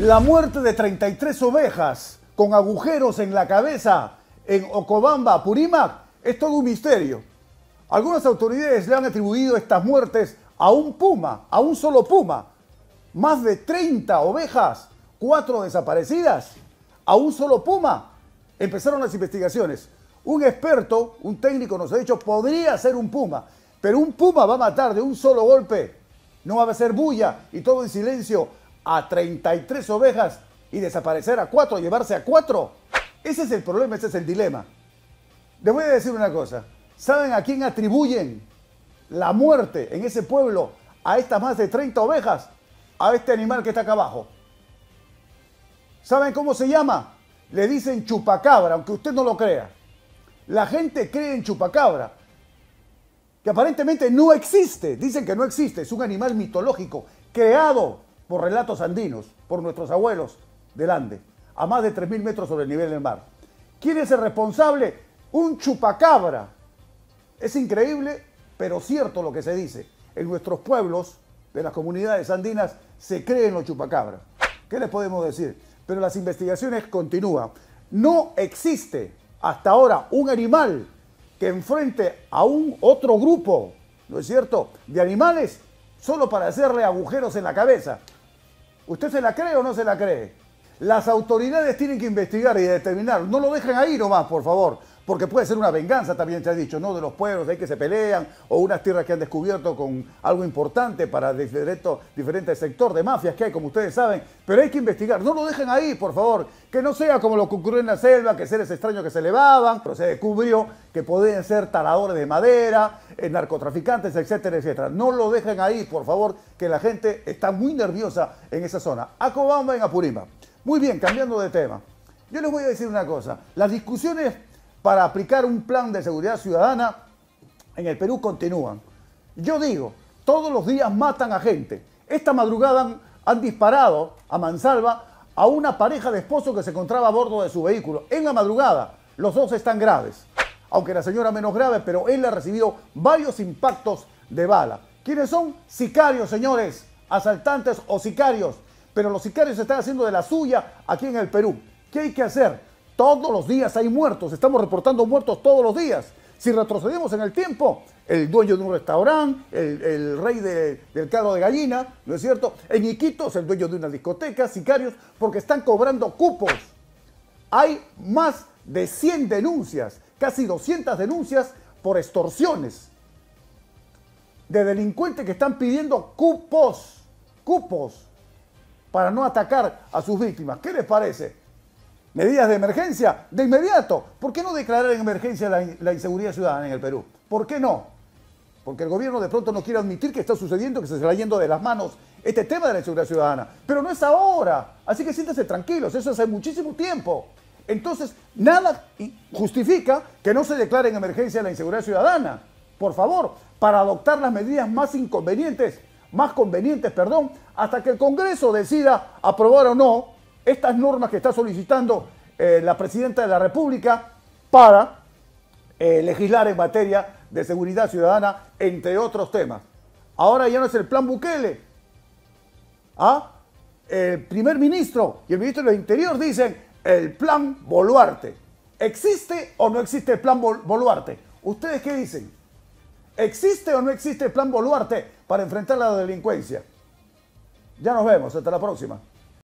La muerte de 33 ovejas con agujeros en la cabeza en Ocobamba, Purimac, es todo un misterio. Algunas autoridades le han atribuido estas muertes a un puma, a un solo puma. Más de 30 ovejas, cuatro desaparecidas, a un solo puma. Empezaron las investigaciones. Un experto, un técnico nos ha dicho, podría ser un puma, pero un puma va a matar de un solo golpe. No va a ser bulla y todo en silencio a 33 ovejas y desaparecer a 4, llevarse a 4. Ese es el problema, ese es el dilema. Les voy a decir una cosa. ¿Saben a quién atribuyen la muerte en ese pueblo a estas más de 30 ovejas? A este animal que está acá abajo. ¿Saben cómo se llama? Le dicen chupacabra, aunque usted no lo crea. La gente cree en chupacabra, que aparentemente no existe. Dicen que no existe, es un animal mitológico creado por relatos andinos, por nuestros abuelos del Ande, a más de 3.000 metros sobre el nivel del mar. ¿Quién es el responsable? Un chupacabra. Es increíble, pero cierto lo que se dice. En nuestros pueblos, de las comunidades andinas, se creen los chupacabras. ¿Qué les podemos decir? Pero las investigaciones continúan. No existe hasta ahora un animal que enfrente a un otro grupo, ¿no es cierto?, de animales solo para hacerle agujeros en la cabeza. ¿Usted se la cree o no se la cree? Las autoridades tienen que investigar y determinar. No lo dejen ahí nomás, por favor porque puede ser una venganza también, se ha dicho, ¿no? De los pueblos de ahí que se pelean, o unas tierras que han descubierto con algo importante para diferentes sectores de mafias que hay, como ustedes saben, pero hay que investigar, no lo dejen ahí, por favor, que no sea como lo que ocurrió en la selva, que seres extraños que se elevaban, pero se descubrió que podían ser taladores de madera, eh, narcotraficantes, etcétera, etcétera. No lo dejen ahí, por favor, que la gente está muy nerviosa en esa zona. Acobamba en Apurímac. Muy bien, cambiando de tema. Yo les voy a decir una cosa. Las discusiones para aplicar un plan de seguridad ciudadana en el Perú continúan. Yo digo, todos los días matan a gente. Esta madrugada han, disparado a mansalva a una pareja de esposo que se encontraba a bordo de su vehículo. En la madrugada, los dos están graves. Aunque la señora menos grave, pero él ha recibido varios impactos de bala. ¿Quiénes son? Sicarios, señores. Asaltantes o sicarios. Pero los sicarios se están haciendo de la suya aquí en el Perú. ¿Qué hay que hacer? Todos los días hay muertos, estamos reportando muertos todos los días. Si retrocedemos en el tiempo, el dueño de un restaurante, el, rey del carro de gallina, ¿no es cierto? En Iquitos, el dueño de una discoteca, sicarios, porque están cobrando cupos. Hay más de 100 denuncias, casi 200 denuncias por extorsiones de delincuentes que están pidiendo cupos, cupos, para no atacar a sus víctimas. ¿Qué les parece? medidas de emergencia de inmediato. ¿Por qué no declarar en emergencia la, inseguridad ciudadana en el Perú? ¿Por qué no? Porque el gobierno de pronto no quiere admitir que está sucediendo, que se está yendo de las manos este tema de la inseguridad ciudadana. Pero no es ahora. Así que siéntense tranquilos, eso hace muchísimo tiempo. Entonces, nada justifica que no se declare en emergencia la inseguridad ciudadana. Por favor, para adoptar las medidas más inconvenientes, más convenientes, perdón, hasta que el Congreso decida aprobar o no estas normas que está solicitando eh, la presidenta de la República para eh, legislar en materia de seguridad ciudadana, entre otros temas. Ahora ya no es el plan Bukele. ¿ah? El primer ministro y el ministro del Interior dicen el plan Boluarte. ¿Existe o no existe el plan Boluarte? ¿Ustedes qué dicen? ¿Existe o no existe el plan Boluarte para enfrentar la delincuencia? Ya nos vemos, hasta la próxima.